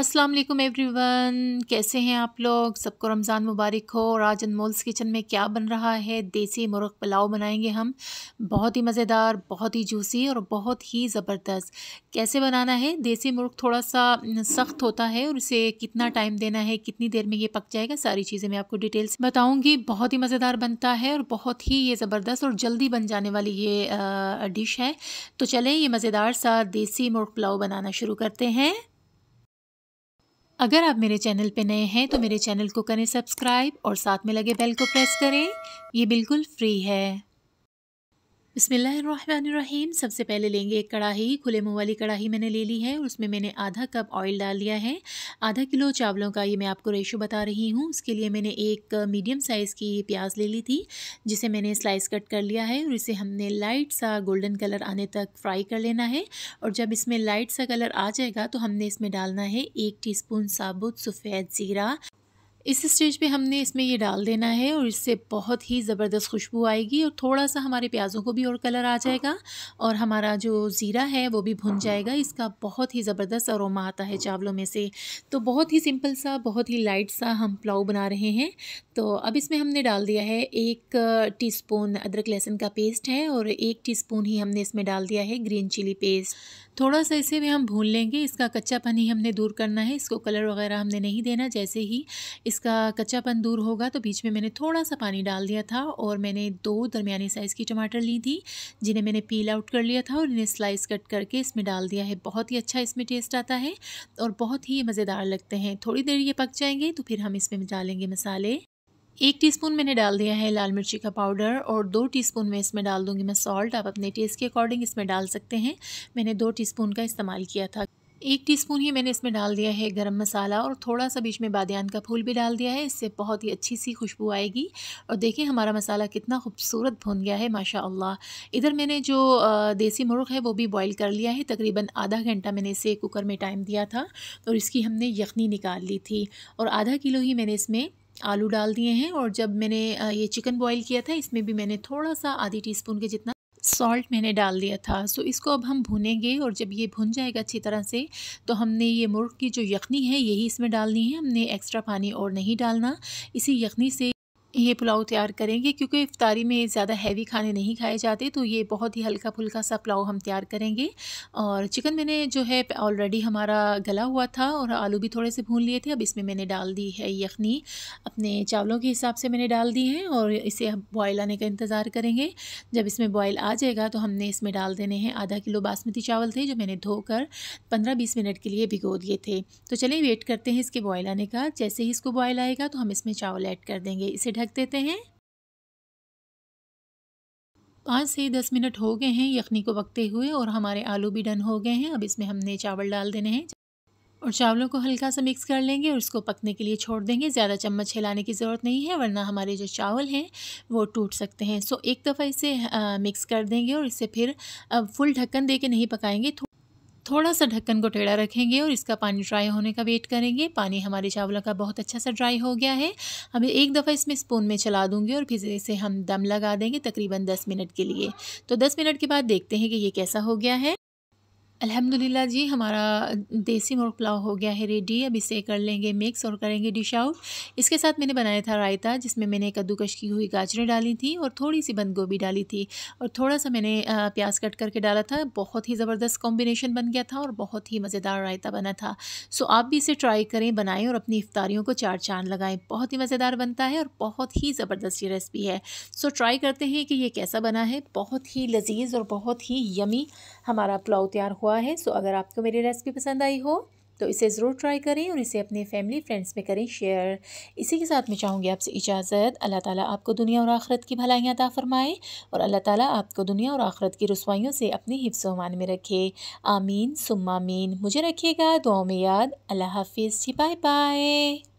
अस्सलाम वालेकुम एवरीवन कैसे हैं आप लोग सबको रमज़ान मुबारक हो और आज अनमोल्स किचन में क्या बन रहा है देसी मुर्ग पुलाव बनाएंगे हम बहुत ही मज़ेदार बहुत ही जूसी और बहुत ही ज़बरदस्त कैसे बनाना है देसी मुर्ग थोड़ा सा सख्त होता है और उसे कितना टाइम देना है कितनी देर में ये पक जाएगा सारी चीज़ें मैं आपको डिटेल्स बताऊँगी बहुत ही मज़ेदार बनता है और बहुत ही ये ज़बरदस्त और जल्दी बन जाने वाली ये डिश है तो चलें ये मज़ेदार सा देसी मुर्ग पुलाव बनाना शुरू करते हैं अगर आप मेरे चैनल पर नए हैं तो मेरे चैनल को करें सब्सक्राइब और साथ में लगे बेल को प्रेस करें ये बिल्कुल फ्री है बिसमीम सबसे पहले लेंगे एक कढ़ाई खुले मुँह वाली कढ़ाई मैंने ले ली है और उसमें मैंने आधा कप ऑयल डाल लिया है आधा किलो चावलों का ये मैं आपको रेशो बता रही हूँ उसके लिए मैंने एक मीडियम साइज़ की प्याज ले ली थी जिसे मैंने स्लाइस कट कर लिया है और इसे हमने लाइट सा गोल्डन कलर आने तक फ्राई कर लेना है और जब इसमें लाइट सा कलर आ जाएगा तो हमने इसमें डालना है एक टी साबुत सफ़ेद ज़ीरा इस स्टेज पे हमने इसमें ये डाल देना है और इससे बहुत ही ज़बरदस्त खुशबू आएगी और थोड़ा सा हमारे प्याज़ों को भी और कलर आ जाएगा हाँ। और हमारा जो ज़ीरा है वो भी भुन जाएगा इसका बहुत ही ज़बरदस्त अरोमा आता है चावलों में से तो बहुत ही सिंपल सा बहुत ही लाइट सा हम पुलाव बना रहे हैं तो अब इसमें हमने डाल दिया है एक टी अदरक लहसुन का पेस्ट है और एक टी ही हमने इसमें डाल दिया है ग्रीन चिली पेस्ट थोड़ा सा इसे भी हम भून लेंगे इसका कच्चापन ही हमने दूर करना है इसको कलर वगैरह हमने नहीं देना जैसे ही इसका कच्चापन दूर होगा तो बीच में मैंने थोड़ा सा पानी डाल दिया था और मैंने दो दरमिया साइज़ की टमाटर ली थी जिन्हें मैंने पील आउट कर लिया था और इन्हें स्लाइस कट करके इसमें डाल दिया है बहुत ही अच्छा इसमें टेस्ट आता है और बहुत ही मज़ेदार लगते हैं थोड़ी देर ये पक जाएंगे तो फिर हम इसमें डालेंगे मसाले एक टीस्पून मैंने डाल दिया है लाल मिर्ची का पाउडर और दो टीस्पून मैं इसमें डाल दूंगी मैं सॉल्ट आप अपने टेस्ट के अकॉर्डिंग इसमें डाल सकते हैं मैंने दो टीस्पून का इस्तेमाल किया था एक टीस्पून ही मैंने इसमें डाल दिया है गरम मसाला और थोड़ा सा बीच में बादियान का फूल भी डाल दिया है इससे बहुत ही अच्छी सी खुशबू आएगी और देखिए हमारा मसाला कितना खूबसूरत भुन गया है माशा इधर मैंने जो देसी मुर्ग है वो भी बॉईल कर लिया है तकरीबन आधा घंटा मैंने इसे कुकर में टाइम दिया था और इसकी हमने यखनी निकाल ली थी और आधा किलो ही मैंने इसमें आलू डाल दिए हैं और जब मैंने ये चिकन बॉईल किया था इसमें भी मैंने थोड़ा सा आधी टीस्पून के जितना सॉल्ट मैंने डाल दिया था सो इसको अब हम भुनेंगे और जब ये भुन जाएगा अच्छी तरह से तो हमने ये मुर्ग की जो यखनी है यही इसमें डालनी है हमने एक्स्ट्रा पानी और नहीं डालना इसी यखनी से ये पुलाव तैयार करेंगे क्योंकि इफ्तारी में ज़्यादा हैवी खाने नहीं खाए जाते तो ये बहुत ही हल्का फुल्का सा पुलाव हम तैयार करेंगे और चिकन मैंने जो है ऑलरेडी हमारा गला हुआ था और आलू भी थोड़े से भून लिए थे अब इसमें मैंने डाल दी है यखनी अपने चावलों के हिसाब से मैंने डाल दी है और इसे हम बॉयल आने का इंतज़ार करेंगे जब इसमें बॉयल आ जाएगा तो हमने इसमें डाल देने हैं आधा किलो बासमती चावल थे जो मैंने धोकर पंद्रह बीस मिनट के लिए भिगो दिए थे तो चलिए वेट करते हैं इसके बॉयल आने का जैसे ही इसको बॉयल आएगा तो हम इसमें चावल ऐड कर देंगे इसे ढक देते हैं पाँच से दस मिनट हो गए हैं यखनी को पकते हुए और हमारे आलू भी डन हो गए हैं अब इसमें हमने चावल डाल देने हैं और चावलों को हल्का सा मिक्स कर लेंगे और इसको पकने के लिए छोड़ देंगे ज़्यादा चम्मच हिलाने की ज़रूरत नहीं है वरना हमारे जो चावल हैं वो टूट सकते हैं सो एक दफ़ा इसे आ, मिक्स कर देंगे और इसे फिर फुल ढक्कन दे नहीं पकाएंगे थोड़ा सा ढक्कन को टेढ़ा रखेंगे और इसका पानी ड्राई होने का वेट करेंगे पानी हमारे चावलों का बहुत अच्छा सा ड्राई हो गया है अब एक दफ़ा इसमें स्पून में चला दूंगी और फिर इसे हम दम लगा देंगे तकरीबन 10 मिनट के लिए तो 10 मिनट के बाद देखते हैं कि ये कैसा हो गया है अल्हम्दुलिल्लाह जी हमारा देसी मुर्ग पुलाव हो गया है रेडी अब इसे कर लेंगे मिक्स और करेंगे डिश आउट इसके साथ मैंने बनाया था रायता जिसमें मैंने कद्दूकश की हुई गाजरें डाली थी और थोड़ी सी बंद गोभी डाली थी और थोड़ा सा मैंने प्याज कट करके डाला था बहुत ही ज़बरदस्त कॉम्बिनेशन बन गया था और बहुत ही मज़ेदार रायता बना था सो आप भी इसे ट्राई करें बनाएँ और अपनी इफ्तारियों को चार चांद लगाएँ बहुत ही मज़ेदार बनता है और बहुत ही ज़बरदस्त ये रेसिपी है सो ट्राई करते हैं कि ये कैसा बना है बहुत ही लजीज और बहुत ही यमी हमारा पुलाव तैयार हुआ हुआ है सो अगर आपको मेरी रेसिपी पसंद आई हो तो इसे ज़रूर ट्राई करें और इसे अपने फैमिली फ्रेंड्स में करें शेयर इसी के साथ मैं चाहूँगी आपसे इजाज़त अल्लाह ताला आपको दुनिया और आखरत की भलाइयाँ अदा फरमाएँ और अल्लाह ताला आपको दुनिया और आखरत की रसवाइयों से अपने हिफ्समान में रखे आमीन आमीन मुझे रखिएगा दुआ में याद अल्लाह हाफिज़ जी बाय बाय